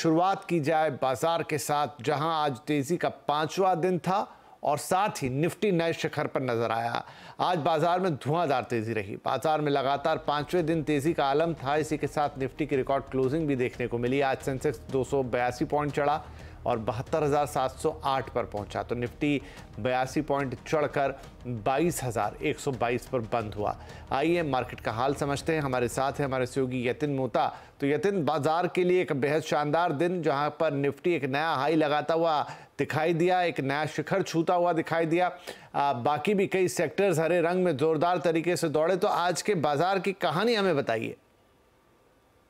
शुरुआत की जाए बाजार के साथ जहां आज तेजी का पांचवा दिन था और साथ ही निफ्टी नए शिखर पर नजर आया आज बाजार में धुआंधार तेजी रही बाजार में लगातार पांचवें दिन तेजी का आलम था इसी के साथ निफ्टी की रिकॉर्ड क्लोजिंग भी देखने को मिली आज सेंसेक्स दो पॉइंट चढ़ा और बहत्तर हज़ार सात सौ आठ पर पहुंचा तो निफ्टी बयासी पॉइंट चढ़कर बाईस हज़ार एक सौ बाईस पर बंद हुआ आइए मार्केट का हाल समझते हैं हमारे साथ है हमारे सहयोगी यतिन मोता तो यतिन बाजार के लिए एक बेहद शानदार दिन जहां पर निफ्टी एक नया हाई लगाता हुआ दिखाई दिया एक नया शिखर छूता हुआ दिखाई दिया आ, बाकी भी कई सेक्टर्स हरे रंग में ज़ोरदार तरीके से दौड़े तो आज के बाज़ार की कहानी हमें बताइए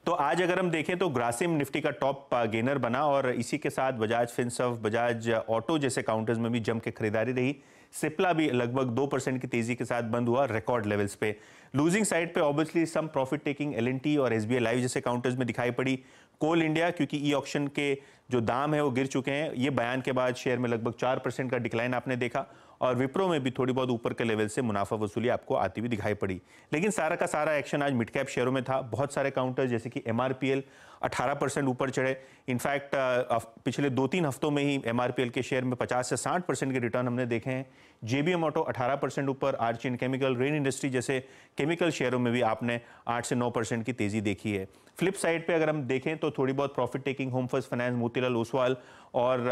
तो आज अगर हम देखें तो ग्रासिम निफ्टी का टॉप गेनर बना और इसी के साथ बजाज फिनसर्व बजाज ऑटो जैसे काउंटर्स में भी जम के खरीदारी रही सिप्ला भी लगभग दो परसेंट की तेजी के साथ बंद हुआ रिकॉर्ड लेवल्स पे लूजिंग साइड पे obviously some profit taking L और एसबीआई लाइव जैसे काउंटर्स में दिखाई पड़ी कोल इंडिया क्योंकि ई ऑप्शन के जो दाम है वो गिर चुके हैं ये बयान के बाद शेयर में लगभग चार परसेंट का डिक्लाइन आपने देखा और विप्रो में भी थोड़ी बहुत ऊपर के लेवल से मुनाफा वसूली आपको आती हुई दिखाई पड़ी लेकिन सारा का सारा एक्शन आज मिड कैप शेयरों में था बहुत सारे काउंटर्स जैसे कि एम 18 परसेंट ऊपर चढ़े इनफैक्ट पिछले दो तीन हफ्तों में ही एम के शेयर में 50 से 60 परसेंट के रिटर्न हमने देखे हैं जे ऑटो अठारह परसेंट ऊपर आर्चिन केमिकल रेन इंडस्ट्री जैसे केमिकल शेयरों में भी आपने 8 से 9 परसेंट की तेज़ी देखी है फ्लिप साइड पे अगर हम देखें तो थोड़ी बहुत profit taking home first finance Motilal Oswal और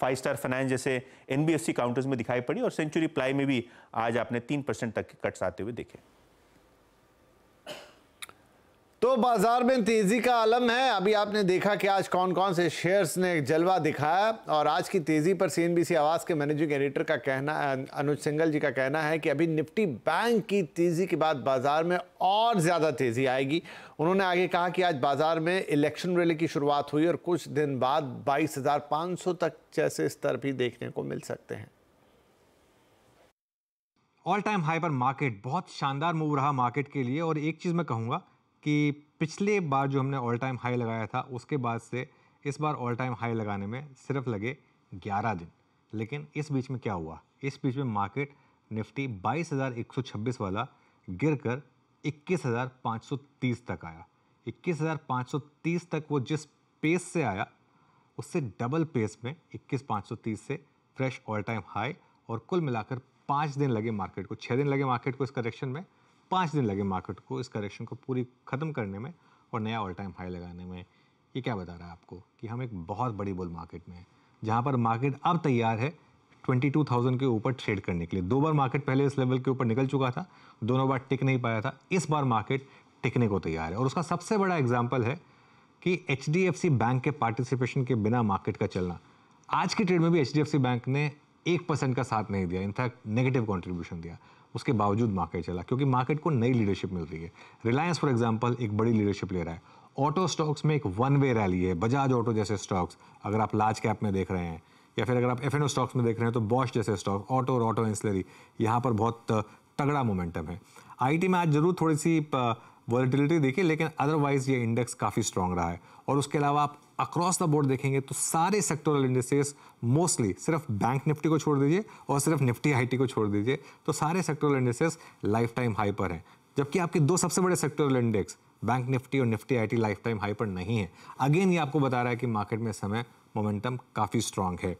फाइव स्टार फाइनेंस जैसे सी काउंटर्स में दिखाई पड़ी और सेंचुरी प्लाई में भी आज आपने तीन परसेंट तक के कट्स आते हुए देखे तो बाजार में तेजी का आलम है अभी आपने देखा कि आज कौन कौन से शेयर्स ने जलवा दिखाया और आज की तेजी पर सीएनबीसी आवाज के मैनेजिंग एडिटर का कहना अनुज सिंगल जी का कहना है कि अभी निफ्टी बैंक की तेजी के बाद बाजार में और ज्यादा तेजी आएगी उन्होंने आगे कहा कि आज बाजार में इलेक्शन रैली की शुरुआत हुई और कुछ दिन बाद बाईस तक जैसे स्तर भी देखने को मिल सकते हैं ऑल टाइम हाई पर मार्केट बहुत शानदार मूव रहा मार्केट के लिए और एक चीज मैं कहूंगा कि पिछले बार जो हमने ऑल टाइम हाई लगाया था उसके बाद से इस बार ऑल टाइम हाई लगाने में सिर्फ लगे 11 दिन लेकिन इस बीच में क्या हुआ इस बीच में मार्केट निफ्टी 22,126 वाला गिर कर 21,530 तक आया 21,530 तक वो जिस पेस से आया उससे डबल पेस में 21,530 से फ्रेश ऑल टाइम हाई और कुल मिलाकर पाँच दिन लगे मार्केट को छः दिन लगे मार्केट को इस करेक्शन में पाँच दिन लगे मार्केट को इस करेक्शन को पूरी ख़त्म करने में और नया ऑल टाइम हाई लगाने में ये क्या बता रहा है आपको कि हम एक बहुत बड़ी बुल मार्केट में हैं जहाँ पर मार्केट अब तैयार है 22,000 के ऊपर ट्रेड करने के लिए दो बार मार्केट पहले इस लेवल के ऊपर निकल चुका था दोनों बार टिक नहीं पाया था इस बार मार्केट टिकने को तैयार है और उसका सबसे बड़ा एग्जाम्पल है कि एच बैंक के पार्टिसिपेशन के बिना मार्केट का चलना आज के ट्रेड में भी एच बैंक ने एक परसेंट का साथ नहीं दिया इनफैक्ट नेगेटिव कॉन्ट्रीब्यूशन दिया उसके बावजूद मार्केट चला क्योंकि मार्केट को नई लीडरशिप मिल रही है रिलायंस फॉर एग्जाम्पल एक बड़ी लीडरशिप ले रहा है ऑटो स्टॉक्स में एक वन वे रैली है बजाज ऑटो जैसे स्टॉक्स अगर आप लार्ज कैप में देख रहे हैं या फिर अगर आप एफ स्टॉक्स में देख रहे हैं तो बॉश जैसे स्टॉक ऑटो और ऑटो एंसलरी यहाँ पर बहुत तगड़ा मोमेंटम है आईटी में आज जरूर थोड़ी सी वॉलेटिलिटी देखिए लेकिन अदरवाइज ये इंडेक्स काफ़ी स्ट्रांग रहा है और उसके अलावा आप अक्रॉस द बोर्ड देखेंगे तो सारे सेक्टोरल इंडस्ट्रीज मोस्टली सिर्फ बैंक निफ्टी को छोड़ दीजिए और सिर्फ निफ्टी आईटी को छोड़ दीजिए तो सारे sectoral industries life time high पर हैं जबकि आपके दो सबसे बड़े सेक्टोरल इंडेक्स बैंक निफ्टी और Nifty IT life time high पर नहीं है अगेन ये आपको बता रहा है कि मार्केट में समय मोमेंटम काफ़ी स्ट्रांग है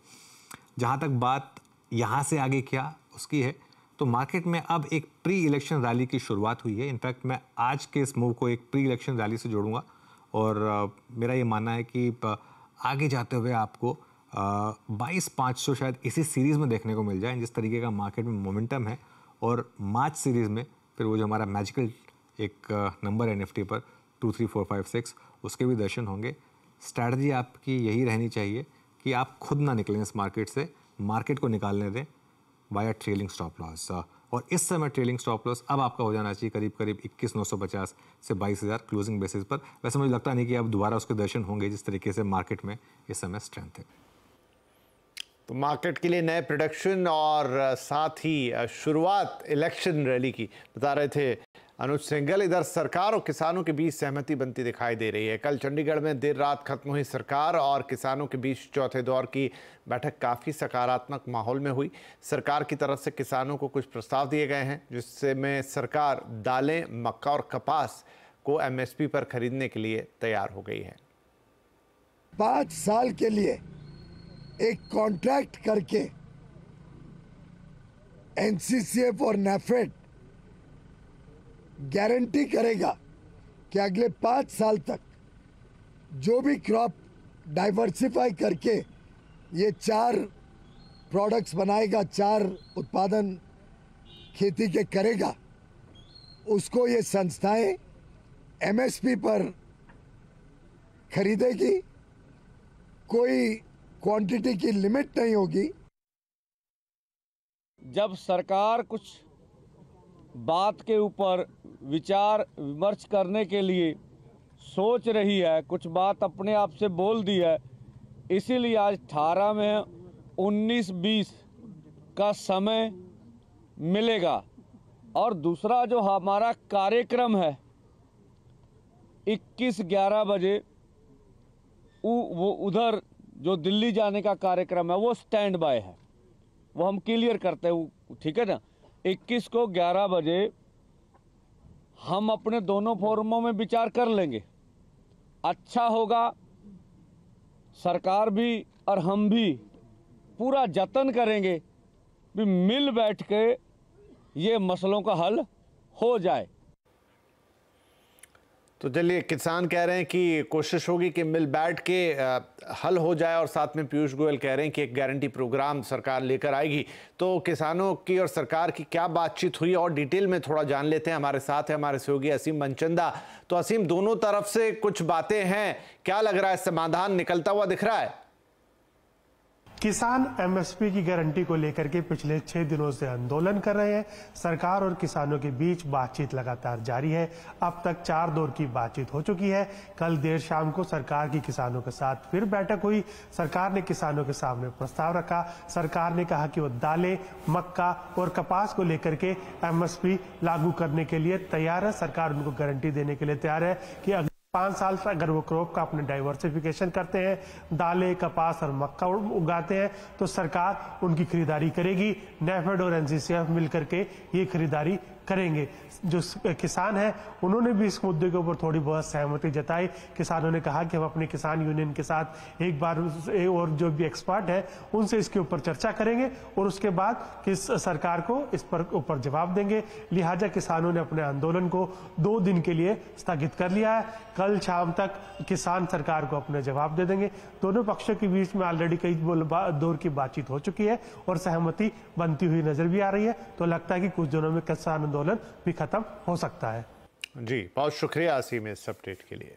जहाँ तक बात यहाँ से आगे क्या उसकी है तो मार्केट में अब एक प्री इलेक्शन रैली की शुरुआत हुई है इनफैक्ट मैं आज के इस मूव को एक प्री इलेक्शन रैली से जोड़ूंगा और मेरा ये मानना है कि आगे जाते हुए आपको बाईस पाँच सौ शायद इसी सीरीज़ में देखने को मिल जाए जिस तरीके का मार्केट में मोमेंटम है और मार्च सीरीज़ में फिर वो जो हमारा मैजिकल एक नंबर एन पर two three four five six उसके भी दर्शन होंगे स्ट्रैटी आपकी यही रहनी चाहिए कि आप खुद ना निकलें इस मार्केट से मार्केट को निकालने दें वाया ट्रेलिंग स्टॉप लॉस और इस समय ट्रेलिंग स्टॉप लॉस अब आपका हो जाना चाहिए करीब करीब इक्कीस नौ सौ पचास से बाईस हज़ार क्लोजिंग बेसिस पर वैसे मुझे लगता नहीं कि अब दोबारा उसके दर्शन होंगे जिस तरीके से मार्केट में इस समय स्ट्रेंथ है तो मार्केट के लिए नए प्रोडक्शन और साथ ही शुरुआत इलेक्शन रैली की बता रहे थे अनुज सिंघल इधर सरकार और किसानों के बीच सहमति बनती दिखाई दे रही है कल चंडीगढ़ में देर रात खत्म हुई सरकार और किसानों के बीच चौथे दौर की बैठक काफ़ी सकारात्मक माहौल में हुई सरकार की तरफ से किसानों को कुछ प्रस्ताव दिए गए हैं जिससे में सरकार दालें मक्का और कपास को एमएसपी पर खरीदने के लिए तैयार हो गई है पाँच साल के लिए एक कॉन्ट्रैक्ट करके एनसीसीएफ और नेफेड गारंटी करेगा कि अगले पाँच साल तक जो भी क्रॉप डाइवर्सिफाई करके ये चार प्रोडक्ट्स बनाएगा चार उत्पादन खेती के करेगा उसको ये संस्थाएं एमएसपी पर खरीदेगी कोई क्वांटिटी की लिमिट नहीं होगी जब सरकार कुछ बात के ऊपर विचार विमर्श करने के लिए सोच रही है कुछ बात अपने आप से बोल दी है इसीलिए आज अठारह में उन्नीस बीस का समय मिलेगा और दूसरा जो हमारा कार्यक्रम है इक्कीस ग्यारह बजे उ, वो उधर जो दिल्ली जाने का कार्यक्रम है वो स्टैंड बाय है वो हम क्लियर करते हैं ठीक है ना 21 को 11 बजे हम अपने दोनों फोरमों में विचार कर लेंगे अच्छा होगा सरकार भी और हम भी पूरा जतन करेंगे भी मिल बैठ के ये मसलों का हल हो जाए तो चलिए किसान कह रहे हैं कि कोशिश होगी कि मिल बैठ के हल हो जाए और साथ में पीयूष गोयल कह रहे हैं कि एक गारंटी प्रोग्राम सरकार लेकर आएगी तो किसानों की और सरकार की क्या बातचीत हुई और डिटेल में थोड़ा जान लेते हैं हमारे साथ है हमारे सहयोगी असीम मनचंदा तो असीम दोनों तरफ से कुछ बातें हैं क्या लग रहा है समाधान निकलता हुआ दिख रहा है किसान एमएसपी की गारंटी को लेकर के पिछले छह दिनों से आंदोलन कर रहे हैं सरकार और किसानों के बीच बातचीत लगातार जारी है अब तक चार दौर की बातचीत हो चुकी है कल देर शाम को सरकार की किसानों के साथ फिर बैठक हुई सरकार ने किसानों के सामने प्रस्ताव रखा सरकार ने कहा कि वो दालें मक्का और कपास को लेकर के एमएसपी लागू करने के लिए तैयार है सरकार उनको गारंटी देने के लिए तैयार है कि पाँच साल तक वो क्रॉप का अपने डाइवर्सिफिकेशन करते हैं दालें कपास और मक्का उगाते हैं तो सरकार उनकी खरीदारी करेगी नेफेड और एनसीसीएफ मिलकर के ये खरीदारी करेंगे जो किसान है उन्होंने भी इस मुद्दे के ऊपर थोड़ी बहुत सहमति जताई किसानों ने कहा कि हम अपने किसान यूनियन के साथ एक बार और जो भी एक्सपर्ट है उनसे इसके ऊपर चर्चा करेंगे और उसके बाद किस सरकार को इस पर ऊपर जवाब देंगे लिहाजा किसानों ने अपने आंदोलन को दो दिन के लिए स्थगित कर लिया है कल शाम तक किसान सरकार को अपने जवाब दे देंगे दोनों पक्षों के बीच में ऑलरेडी कई दौर की बातचीत हो चुकी है और सहमति बनती हुई नजर भी आ रही है तो लगता है कि कुछ दिनों में किसान आंदोलन आंदोलन भी खत्म हो सकता है जी बहुत शुक्रिया आसिम इस अपडेट के लिए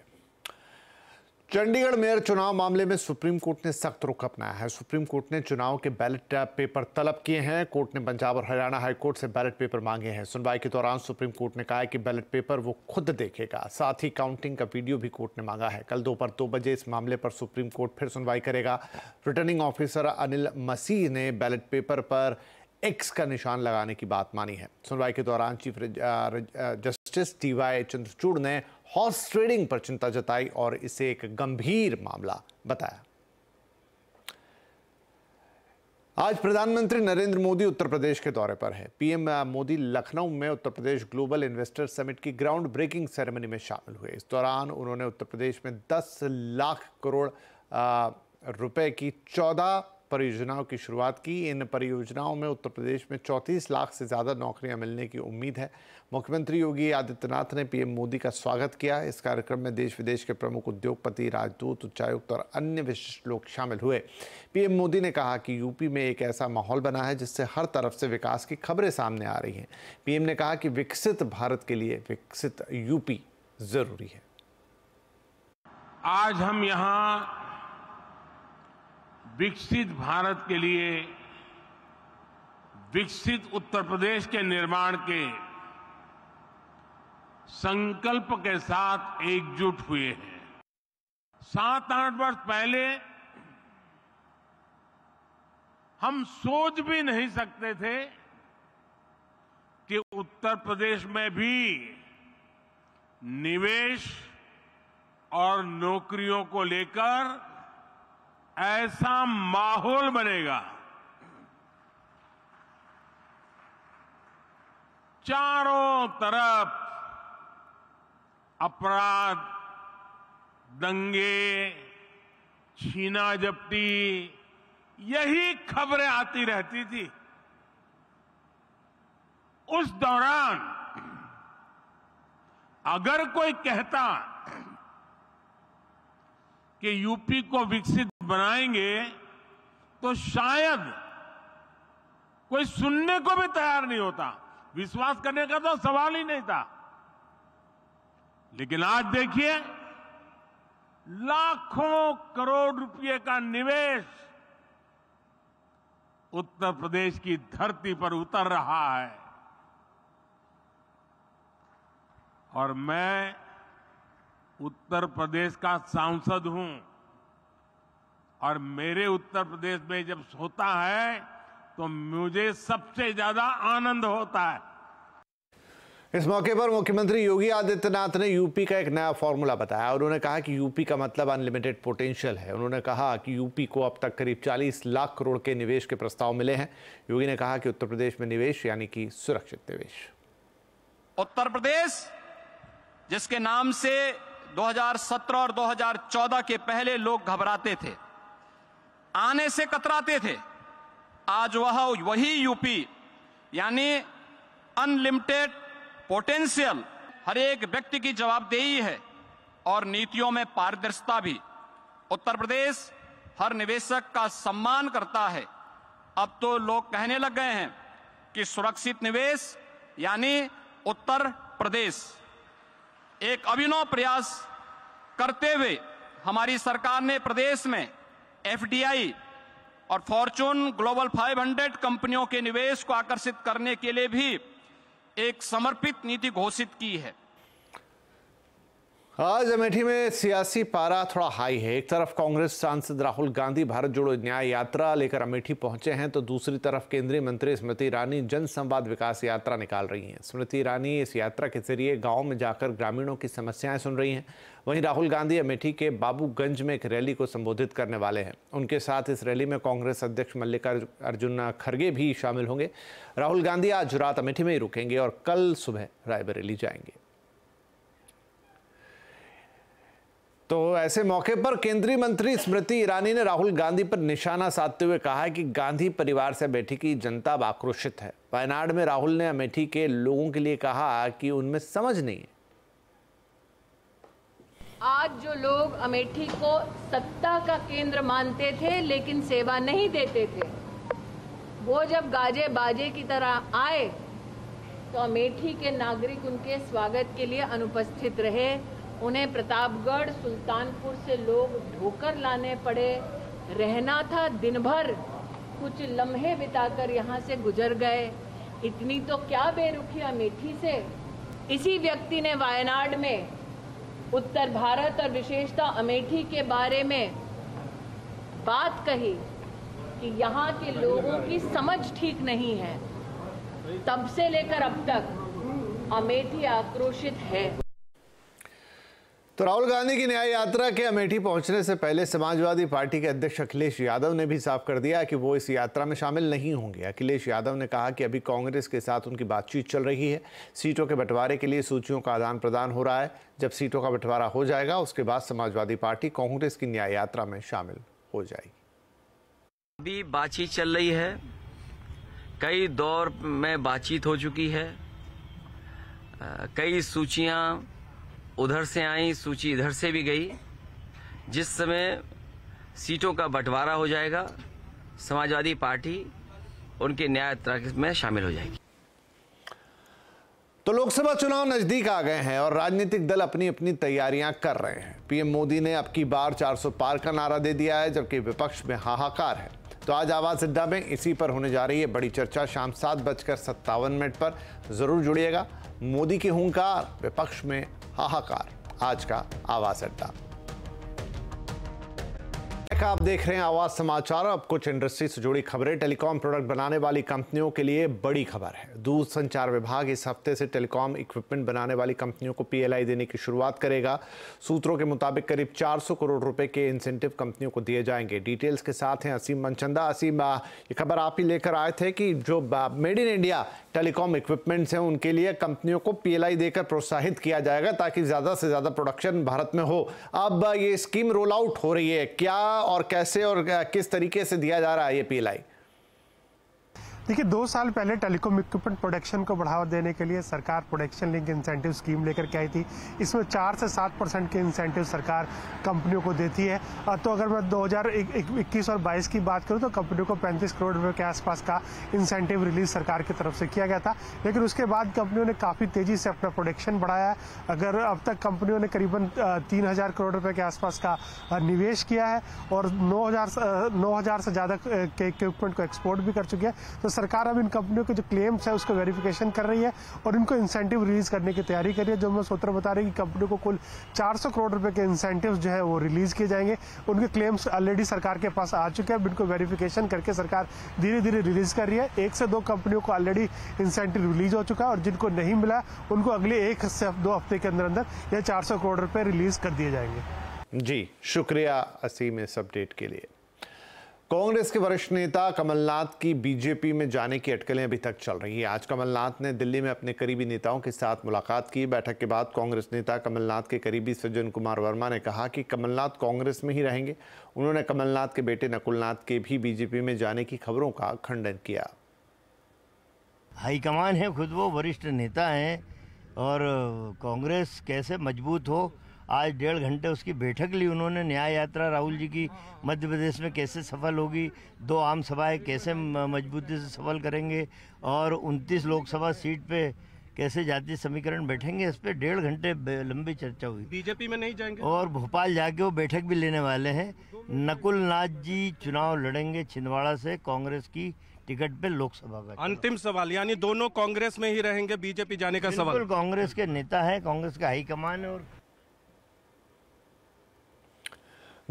चंडीगढ़ मेयर चुनाव मामले में सुप्रीम कोर्ट ने सख्त रुख अपनाया है सुप्रीम कोर्ट ने चुनाव के बैलेट पेपर तलब किए हैं कोर्ट ने पंजाब और हरियाणा हाई कोर्ट से बैलेट पेपर मांगे हैं सुनवाई के दौरान सुप्रीम कोर्ट ने कहा है कि बैलेट पेपर वो खुद देखेगा साथ ही काउंटिंग का वीडियो भी कोर्ट ने मांगा है कल दोपहर दो, दो बजे इस मामले पर सुप्रीम कोर्ट फिर सुनवाई करेगा रिटर्निंग ऑफिसर अनिल मसीह ने बैलेट पेपर पर एक्स का निशान लगाने की बात मानी है सुनवाई के दौरान chief justice T Y Chandrachud ने हॉर्स ट्रेडिंग पर चिंता जताई और इसे एक गंभीर मामला बताया आज प्रधानमंत्री नरेंद्र मोदी उत्तर प्रदेश के दौरे पर हैं। पीएम मोदी लखनऊ में Uttar Pradesh global investor summit की ग्राउंड ब्रेकिंग सेरेमनी में शामिल हुए इस दौरान उन्होंने उत्तर प्रदेश में 10 लाख करोड़ रुपए की 14 परियोजनाओं की शुरुआत की इन परियोजनाओं में उत्तर प्रदेश में 34 लाख से ज़्यादा नौकरियां मिलने की उम्मीद है मुख्यमंत्री योगी आदित्यनाथ ने पीएम मोदी का स्वागत किया इस कार्यक्रम में देश विदेश के प्रमुख उद्योगपति राजदूत उच्चायुक्त और अन्य विशिष्ट लोग शामिल हुए पीएम मोदी ने कहा कि यूपी में एक ऐसा माहौल बना है जिससे हर तरफ से विकास की खबरें सामने आ रही हैं पीएम ने कहा कि विकसित भारत के लिए विकसित यूपी ज़रूरी है आज हम यहाँ विकसित भारत के लिए विकसित उत्तर प्रदेश के निर्माण के संकल्प के साथ एकजुट हुए हैं सात आठ वर्ष पहले हम सोच भी नहीं सकते थे कि उत्तर प्रदेश में भी निवेश और नौकरियों को लेकर ऐसा माहौल बनेगा चारों तरफ अपराध दंगे छीना जपटी यही खबरें आती रहती थी उस दौरान अगर कोई कहता कि यूपी को विकसित बनाएंगे तो शायद कोई सुनने को भी तैयार नहीं होता विश्वास करने का तो सवाल ही नहीं था लेकिन आज देखिए लाखों करोड़ रुपए का निवेश उत्तर प्रदेश की धरती पर उतर रहा है और मैं उत्तर प्रदेश का सांसद हूं और मेरे उत्तर प्रदेश में जब सोता है तो मुझे सबसे ज्यादा आनंद होता है इस मौके पर मुख्यमंत्री योगी आदित्यनाथ ने यूपी का एक नया फॉर्मूला बताया उन्होंने कहा कि यूपी का मतलब अनलिमिटेड पोटेंशियल है उन्होंने कहा कि यूपी को अब तक करीब 40 लाख करोड़ के निवेश के प्रस्ताव मिले हैं योगी ने कहा कि उत्तर प्रदेश में निवेश यानी कि सुरक्षित निवेश उत्तर प्रदेश जिसके नाम से 2017 और 2014 के पहले लोग घबराते थे आने से कतराते थे आज वह वही यूपी यानी अनलिमिटेड पोटेंशियल हर एक व्यक्ति की जवाबदेही है और नीतियों में पारदर्शिता भी उत्तर प्रदेश हर निवेशक का सम्मान करता है अब तो लोग कहने लग गए हैं कि सुरक्षित निवेश यानी उत्तर प्रदेश एक अभिनव प्रयास करते हुए हमारी सरकार ने प्रदेश में एफडीआई और फॉर्चून ग्लोबल 500 कंपनियों के निवेश को आकर्षित करने के लिए भी एक समर्पित नीति घोषित की है आज अमेठी में सियासी पारा थोड़ा हाई है एक तरफ कांग्रेस सांसद राहुल गांधी भारत जोड़ो न्याय यात्रा लेकर अमेठी पहुंचे हैं तो दूसरी तरफ केंद्रीय मंत्री स्मृति ईरानी जनसंवाद विकास यात्रा निकाल रही हैं स्मृति ईरानी इस यात्रा के जरिए गांव में जाकर ग्रामीणों की समस्याएं सुन रही हैं वहीं राहुल गांधी अमेठी के बाबूगंज में एक रैली को संबोधित करने वाले हैं उनके साथ इस रैली में कांग्रेस अध्यक्ष मल्लिकार्जुन खड़गे भी शामिल होंगे राहुल गांधी आज रात अमेठी में ही रुकेंगे और कल सुबह रायबरेली जाएंगे तो ऐसे मौके पर केंद्रीय मंत्री स्मृति ईरानी ने राहुल गांधी पर निशाना साधते हुए कहा है कि गांधी परिवार से अमेठी की जनता अब आक्रोशित है वायनाड में राहुल ने अमेठी के लोगों के लिए कहा कि उनमें समझ नहीं है आज जो लोग अमेठी को सत्ता का केंद्र मानते थे लेकिन सेवा नहीं देते थे वो जब गाजे बाजे की तरह आए तो अमेठी के नागरिक उनके स्वागत के लिए अनुपस्थित रहे उन्हें प्रतापगढ़ सुल्तानपुर से लोग ढोकर लाने पड़े रहना था दिन भर कुछ लम्हे बिताकर यहाँ से गुजर गए इतनी तो क्या बेरुखी अमेठी से इसी व्यक्ति ने वायनाड में उत्तर भारत और विशेषता अमेठी के बारे में बात कही कि यहाँ के हाँ लोगों की समझ ठीक नहीं है तब से लेकर अब तक अमेठी आक्रोशित है तो राहुल गांधी की न्याय यात्रा के अमेठी पहुंचने से पहले समाजवादी पार्टी के अध्यक्ष अखिलेश यादव ने भी साफ कर दिया कि वो इस यात्रा में शामिल नहीं होंगे अखिलेश यादव ने कहा कि अभी कांग्रेस के साथ उनकी बातचीत चल रही है सीटों के बंटवारे के लिए सूचियों का आदान प्रदान हो रहा है जब सीटों का बंटवारा हो जाएगा उसके बाद समाजवादी पार्टी कांग्रेस की न्याय यात्रा में शामिल हो जाएगी अभी बातचीत चल रही है कई दौर में बातचीत हो चुकी है कई सूचियाँ उधर से आई सूची इधर से भी गई जिस समय सीटों का बंटवारा हो जाएगा समाजवादी पार्टी उनके न्याय यात्रा में शामिल हो जाएगी तो लोकसभा चुनाव नजदीक आ गए हैं और राजनीतिक दल अपनी अपनी तैयारियां कर रहे हैं पीएम मोदी ने अब की बार 400 पार का नारा दे दिया है जबकि विपक्ष में हाहाकार है तो आज आवाज अड्डा में इसी पर होने जा रही है बड़ी चर्चा शाम सात बजकर सत्तावन मिनट पर जरूर जुड़िएगा मोदी की हूंकार विपक्ष में हाहाकार आज का आवाज अड्डा तक आप देख रहे हैं आवाज समाचार अब कुछ इंडस्ट्री से जुड़ी खबरें टेलीकॉम प्रोडक्ट बनाने वाली कंपनियों के लिए बड़ी खबर है दूर संचार विभाग इस हफ्ते से टेलीकॉम इक्विपमेंट बनाने वाली कंपनियों को पीएलआई देने की शुरुआत करेगा सूत्रों के मुताबिक करीब 400 करोड़ रुपए के इंसेंटिव कंपनियों को दिए जाएंगे डिटेल्स के साथ हैं असीम मनचंदा असीम ये खबर आप ही लेकर आए थे कि जो made in India telecom equipments हैं उनके लिए कंपनियों को पी देकर प्रोत्साहित किया जाएगा ताकि ज़्यादा से ज़्यादा प्रोडक्शन भारत में हो अब ये स्कीम रोल आउट हो रही है क्या और कैसे और किस तरीके से दिया जा रहा है ये पीएलआई देखिए दो साल पहले टेलीकॉम इक्विपमेंट प्रोडक्शन को बढ़ावा देने के लिए सरकार प्रोडक्शन लिंक इंसेंटिव स्कीम लेकर के आई थी इसमें चार से सात परसेंट के इंसेंटिव सरकार कंपनियों को देती है तो अगर मैं 2021 और 22 की बात करूं तो कंपनियों को 35 करोड़ रुपये के आसपास का इंसेंटिव रिलीज सरकार की तरफ से किया गया था लेकिन उसके बाद कंपनियों ने काफ़ी तेज़ी से अपना प्रोडक्शन बढ़ाया है अगर अब तक कंपनियों ने करीबन तीन हज़ार करोड़ रुपये के आसपास का निवेश किया है और नौ हज़ार से ज़्यादा के इक्विपमेंट को एक्सपोर्ट भी कर चुकी है तो सरकार अब इन कंपनियों के जो क्लेम्स है उसको वेरिफिकेशन कर रही है और इनको इंसेंटिव रिलीज करने की तैयारी कर रही है जो मैं सूत्र बता रही कि कंपनियों को कुल 400 करोड़ रुपए के इंसेंटिव जो है वो रिलीज किए जाएंगे उनके क्लेम्स ऑलरेडी सरकार के पास आ चुके हैं इनको वेरिफिकेशन करके सरकार धीरे धीरे रिलीज कर रही है एक से दो कंपनियों को ऑलरेडी इंसेंटिव रिलीज हो चुका है और जिनको नहीं मिला उनको अगले एक से दो हफ्ते के अंदर अंदर यह चार करोड़ रुपये रिलीज कर दिए जाएंगे जी शुक्रिया असीम इस अपडेट के लिए कांग्रेस के वरिष्ठ नेता कमलनाथ की बीजेपी में जाने की अटकलें अभी तक चल रही है आज कमलनाथ ने दिल्ली में अपने करीबी नेताओं के साथ मुलाकात की बैठक के बाद कांग्रेस नेता कमलनाथ के करीबी सज्जन कुमार वर्मा ने कहा कि कमलनाथ कांग्रेस में ही रहेंगे उन्होंने कमलनाथ के बेटे नकुलनाथ के भी बीजेपी में जाने की खबरों का खंडन किया हाईकमान है खुद वो वरिष्ठ नेता हैं और कांग्रेस कैसे मजबूत हो आज डेढ़ घंटे उसकी बैठक ली उन्होंने न्याय यात्रा राहुल जी की मध्य प्रदेश में कैसे सफल होगी दो आम सभाएं कैसे मजबूती से सफल करेंगे और 29 लोकसभा सीट पे कैसे जाति समीकरण बैठेंगे इस पर डेढ़ घंटे लंबी चर्चा हुई बीजेपी में नहीं जाएंगे और भोपाल जाके वो बैठक भी लेने वाले हैं नकुल नाथ जी चुनाव लड़ेंगे छिंदवाड़ा से कांग्रेस की टिकट पे लोकसभा का अंतिम सवाल यानी दोनों कांग्रेस में ही रहेंगे बीजेपी जाने का सवाल कांग्रेस के नेता है कांग्रेस का हाईकमान है और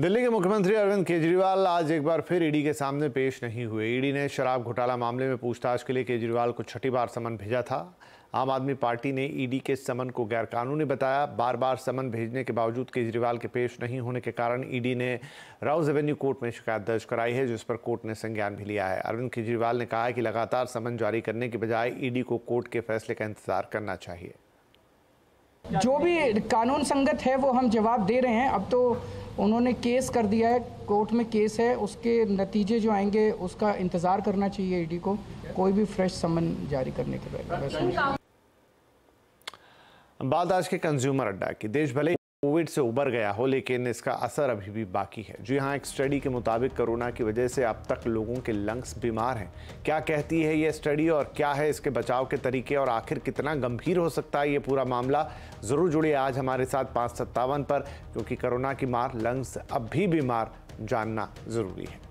दिल्ली के मुख्यमंत्री अरविंद केजरीवाल आज एक बार फिर ईडी e के सामने पेश नहीं हुए ईडी e ने शराब घोटाला मामले में पूछताछ के लिए केजरीवाल को छठी बार समन भेजा था आम आदमी पार्टी ने ईडी e के समन को गैरकानूनी बताया बार बार समन भेजने के बावजूद केजरीवाल के पेश नहीं होने के कारण ईडी ने राउज एवेन्यू कोर्ट में शिकायत दर्ज कराई है जिस पर कोर्ट ने संज्ञान भी लिया है अरविंद केजरीवाल ने कहा है कि लगातार समन जारी करने के बजाय ईडी को कोर्ट के फैसले का इंतजार करना चाहिए जो भी कानून संगत है वो हम जवाब दे रहे हैं अब तो उन्होंने केस कर दिया है कोर्ट में केस है उसके नतीजे जो आएंगे उसका इंतज़ार करना चाहिए ईडी e को कोई भी फ्रेश समन जारी करने के बाद बात आज के कंज्यूमर अड्डा की देश भले कोविड से उबर गया हो लेकिन इसका असर अभी भी बाकी है जी हाँ एक स्टडी के मुताबिक कोरोना की वजह से अब तक लोगों के लंग्स बीमार हैं क्या कहती है ये स्टडी और क्या है इसके बचाव के तरीके और आखिर कितना गंभीर हो सकता है ये पूरा मामला ज़रूर जुड़िए आज हमारे साथ पाँच सत्तावन पर क्योंकि कोरोना की मार लंग्स अब भी बीमार जानना ज़रूरी है